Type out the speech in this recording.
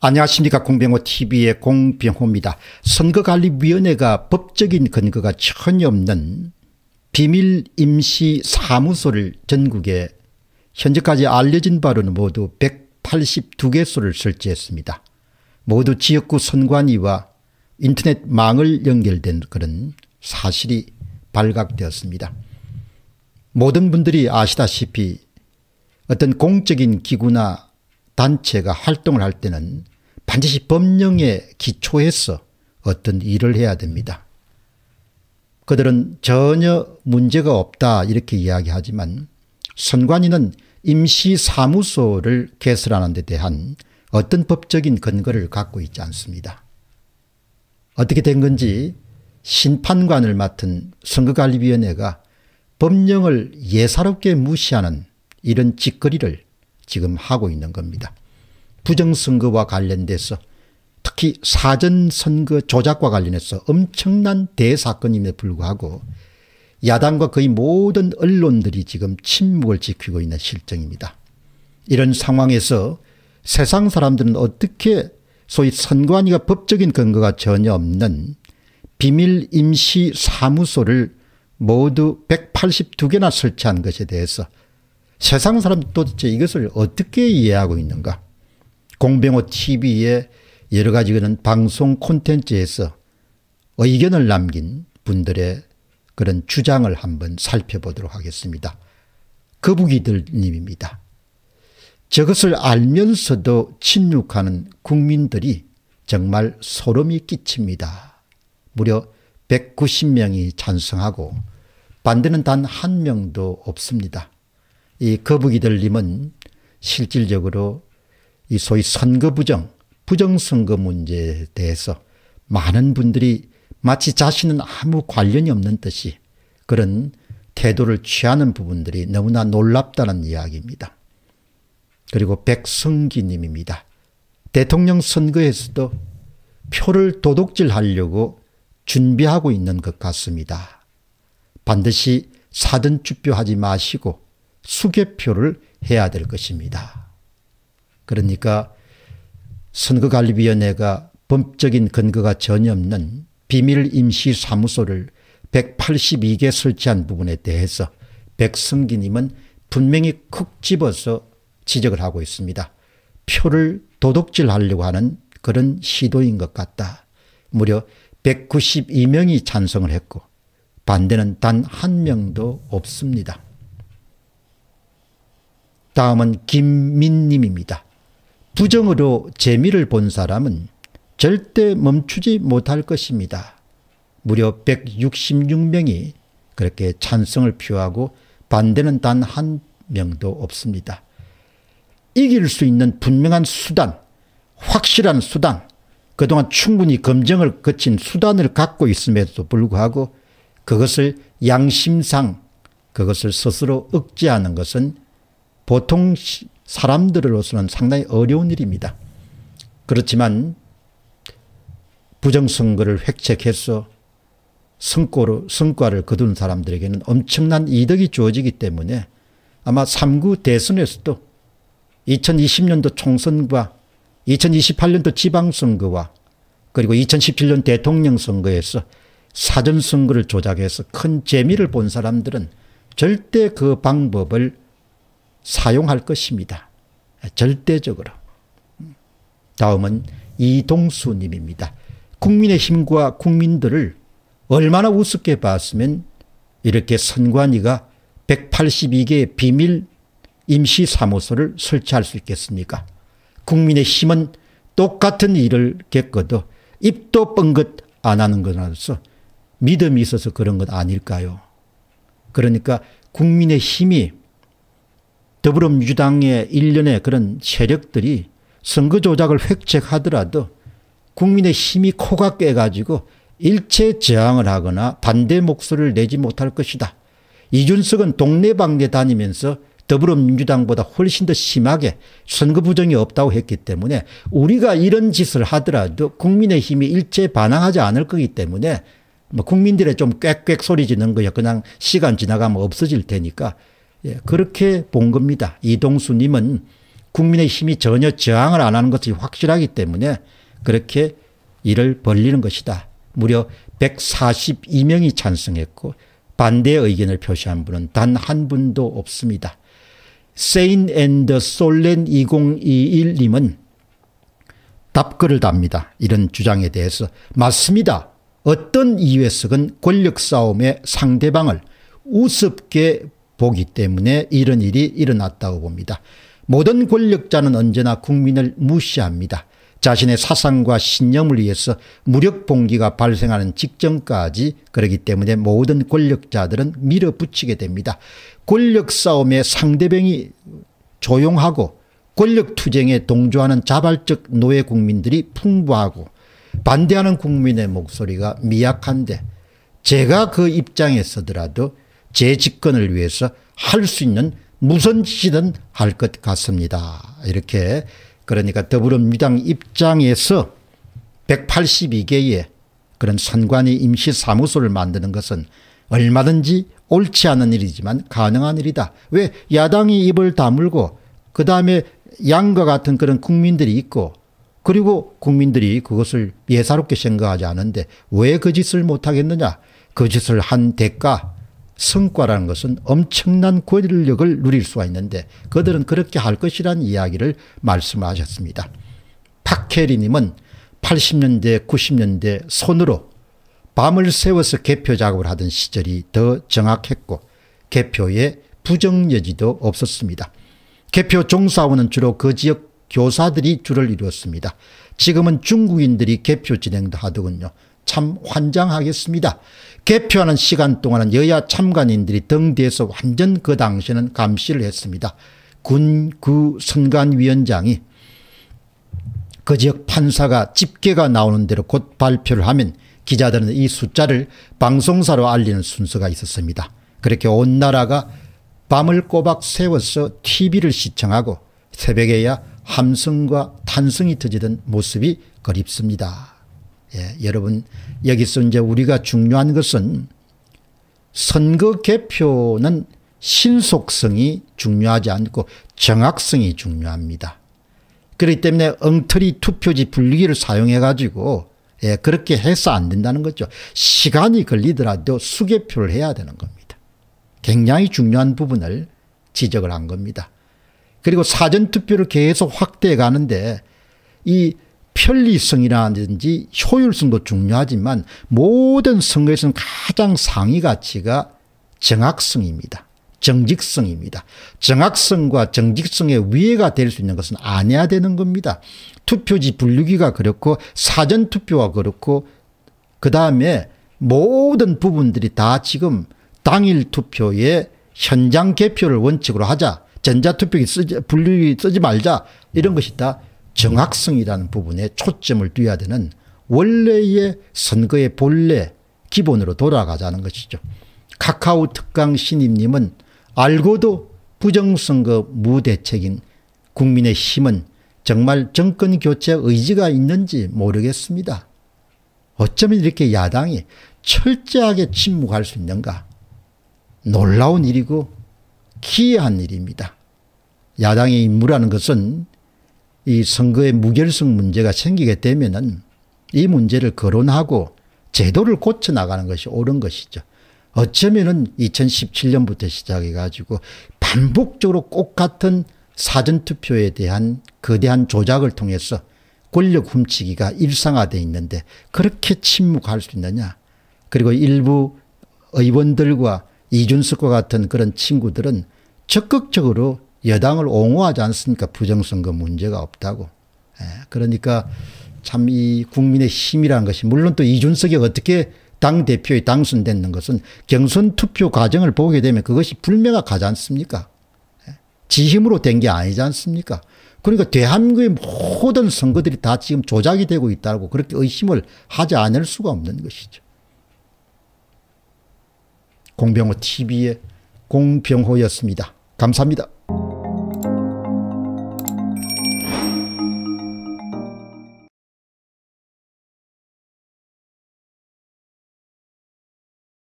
안녕하십니까 공병호TV의 공병호입니다. 선거관리위원회가 법적인 근거가 전혀 없는 비밀 임시 사무소를 전국에 현재까지 알려진 바로는 모두 182개소를 설치했습니다. 모두 지역구 선관위와 인터넷망을 연결된 그런 사실이 발각되었습니다. 모든 분들이 아시다시피 어떤 공적인 기구나 단체가 활동을 할 때는 반드시 법령에 기초해서 어떤 일을 해야 됩니다. 그들은 전혀 문제가 없다 이렇게 이야기하지만 선관위는 임시사무소를 개설하는 데 대한 어떤 법적인 근거를 갖고 있지 않습니다. 어떻게 된 건지 심판관을 맡은 선거관리위원회가 법령을 예사롭게 무시하는 이런 짓거리를 지금 하고 있는 겁니다. 부정선거와 관련돼서 특히 사전선거 조작과 관련해서 엄청난 대사건임에 불구하고 야당과 거의 모든 언론들이 지금 침묵을 지키고 있는 실정입니다. 이런 상황에서 세상 사람들은 어떻게 소위 선관위가 법적인 근거가 전혀 없는 비밀 임시 사무소를 모두 182개나 설치한 것에 대해서 세상 사람도 도대체 이것을 어떻게 이해하고 있는가? 공병호 TV의 여러 가지 그런 방송 콘텐츠에서 의견을 남긴 분들의 그런 주장을 한번 살펴보도록 하겠습니다. 거북이들님입니다. 저것을 알면서도 침묵하는 국민들이 정말 소름이 끼칩니다. 무려 190명이 찬성하고 반대는 단 한 명도 없습니다. 이 거북이 들님은 실질적으로 이 소위 선거 부정, 부정선거 문제에 대해서 많은 분들이 마치 자신은 아무 관련이 없는 듯이 그런 태도를 취하는 부분들이 너무나 놀랍다는 이야기입니다. 그리고 백성기님입니다. 대통령 선거에서도 표를 도둑질하려고 준비하고 있는 것 같습니다. 반드시 사전주표하지 마시고 수개표를 해야 될 것입니다. 그러니까 선거관리위원회가 법적인 근거가 전혀 없는 비밀 임시 사무소를 182개 설치한 부분에 대해서 백성기님은 분명히 콕 집어서 지적을 하고 있습니다. 표를 도둑질하려고 하는 그런 시도인 것 같다. 무려 192명이 찬성을 했고 반대는 단 한 명도 없습니다. 다음은 김민님입니다. 부정으로 재미를 본 사람은 절대 멈추지 못할 것입니다. 무려 166명이 그렇게 찬성을 표하고 반대는 단 한 명도 없습니다. 이길 수 있는 분명한 수단, 확실한 수단, 그동안 충분히 검증을 거친 수단을 갖고 있음에도 불구하고 그것을 양심상 그것을 스스로 억제하는 것은 보통 사람들로서는 상당히 어려운 일입니다. 그렇지만 부정선거를 획책해서 성과로, 성과를 거둔 사람들에게는 엄청난 이득이 주어지기 때문에 아마 3구 대선에서도 2020년도 총선과 2028년도 지방선거와 그리고 2017년 대통령 선거에서 사전선거를 조작해서 큰 재미를 본 사람들은 절대 그 방법을 사용할 것입니다. 절대적으로. 다음은 이동수 님입니다. 국민의힘과 국민들을 얼마나 우습게 봤으면 이렇게 선관위가 182개의 비밀 임시사무소를 설치할 수 있겠습니까? 국민의힘은 똑같은 일을 겪어도 입도 뻥긋 안 하는 거라서 믿음이 있어서 그런 것 아닐까요? 그러니까 국민의힘이 더불어민주당의 일련의 그런 세력들이 선거 조작을 획책하더라도 국민의 힘이 코가 깨가지고 일체 저항을 하거나 반대 목소리를 내지 못할 것이다. 이준석은 동네방네 다니면서 더불어민주당보다 훨씬 더 심하게 선거 부정이 없다고 했기 때문에 우리가 이런 짓을 하더라도 국민의힘이 일체 반항하지 않을 거기 때문에 뭐 국민들의 좀 꽥꽥 소리 지는 거야 그냥 시간 지나가면 없어질 테니까 예, 그렇게 본 겁니다. 이동수님은 국민의 힘이 전혀 저항을 안 하는 것이 확실하기 때문에 그렇게 일을 벌리는 것이다. 무려 142명이 찬성했고 반대의 견을 표시한 분은 단 한 분도 없습니다. 세인 앤더 솔렌 2021님은 답글을 답니다. 이런 주장에 대해서 맞습니다. 어떤 이외석은 권력 싸움의 상대방을 우습게 보기 때문에 이런 일이 일어났다고 봅니다. 모든 권력자는 언제나 국민을 무시합니다. 자신의 사상과 신념을 위해서 무력 봉기가 발생하는 직전까지 그러기 때문에 모든 권력자들은 밀어붙이게 됩니다. 권력 싸움의 상대방이 조용하고 권력 투쟁에 동조하는 자발적 노예 국민들이 풍부하고 반대하는 국민의 목소리가 미약한데 제가 그 입장에 서더라도 재 집권을 위해서 할 수 있는 무슨 짓이든 할 것 같습니다. 이렇게 그러니까 더불어민주당 입장에서 182개의 그런 선관위 임시사무소를 만드는 것은 얼마든지 옳지 않은 일이지만 가능한 일이다. 왜 야당이 입을 다물고 그 다음에 양과 같은 그런 국민들이 있고 그리고 국민들이 그것을 예사롭게 생각하지 않은데 왜 그 짓을 못하겠느냐. 그 짓을 한 대가 성과라는 것은 엄청난 권력을 누릴 수가 있는데 그들은 그렇게 할 것이란 이야기를 말씀하셨습니다. 박혜리님은 80년대 90년대 손으로 밤을 새워서 개표 작업을 하던 시절이 더 정확했고 개표에 부정 여지도 없었습니다. 개표 종사원은 주로 그 지역 교사들이 주를 이루었습니다. 지금은 중국인들이 개표 진행도 하더군요. 참 환장하겠습니다. 개표하는 시간 동안은 여야 참관인들이 등 뒤에서 완전 그 당시에는 감시를 했습니다. 군 구 선관위원장이 그 지역 판사가 집계가 나오는 대로 곧 발표를 하면 기자들은 이 숫자를 방송사로 알리는 순서가 있었습니다. 그렇게 온 나라가 밤을 꼬박 세워서 TV를 시청하고 새벽에야 함성과 탄성이 터지던 모습이 그립습니다. 예, 여러분 여기서 이제 우리가 중요한 것은 선거 개표는 신속성이 중요하지 않고 정확성이 중요합니다. 그렇기 때문에 엉터리 투표지 분리기를 사용해 가지고 예, 그렇게 해서 안 된다는 거죠. 시간이 걸리더라도 수개표를 해야 되는 겁니다. 굉장히 중요한 부분을 지적을 한 겁니다. 그리고 사전투표를 계속 확대해 가는데 이 편리성이라든지 효율성도 중요하지만 모든 선거에서는 가장 상위 가치가 정확성입니다. 정직성입니다. 정확성과 정직성의 위해가 될 수 있는 것은 안 해야 되는 겁니다. 투표지 분류기가 그렇고 사전투표가 그렇고 그 다음에 모든 부분들이 다 지금 당일 투표에 현장 개표를 원칙으로 하자. 전자투표기 쓰지, 분류기 쓰지 말자. 이런 것이 다 정확성이라는 부분에 초점을 둬야 되는 원래의 선거의 본래 기본으로 돌아가자는 것이죠. 카카오 특강 신임님은 알고도 부정선거 무대책인 국민의힘은 정말 정권 교체 의지가 있는지 모르겠습니다. 어쩌면 이렇게 야당이 철저하게 침묵할 수 있는가. 놀라운 일이고 기이한 일입니다. 야당의 임무라는 것은 이 선거의 무결성 문제가 생기게 되면은 이 문제를 거론하고 제도를 고쳐 나가는 것이 옳은 것이죠. 어쩌면은 2017년부터 시작해 가지고 반복적으로 꼭 같은 사전 투표에 대한 거대한 조작을 통해서 권력 훔치기가 일상화되어 있는데 그렇게 침묵할 수 있느냐? 그리고 일부 의원들과 이준석과 같은 그런 친구들은 적극적으로 여당을 옹호하지 않습니까? 부정선거 문제가 없다고. 예. 그러니까 참 이 국민의 힘이라는 것이 물론 또 이준석이 어떻게 당대표에 당선되는 것은 경선 투표 과정을 보게 되면 그것이 불매가 가지 않습니까? 예. 지힘으로 된 게 아니지 않습니까? 그러니까 대한민국의 모든 선거들이 다 지금 조작이 되고 있다고 그렇게 의심을 하지 않을 수가 없는 것이죠. 공병호 TV의 공병호였습니다. 감사합니다.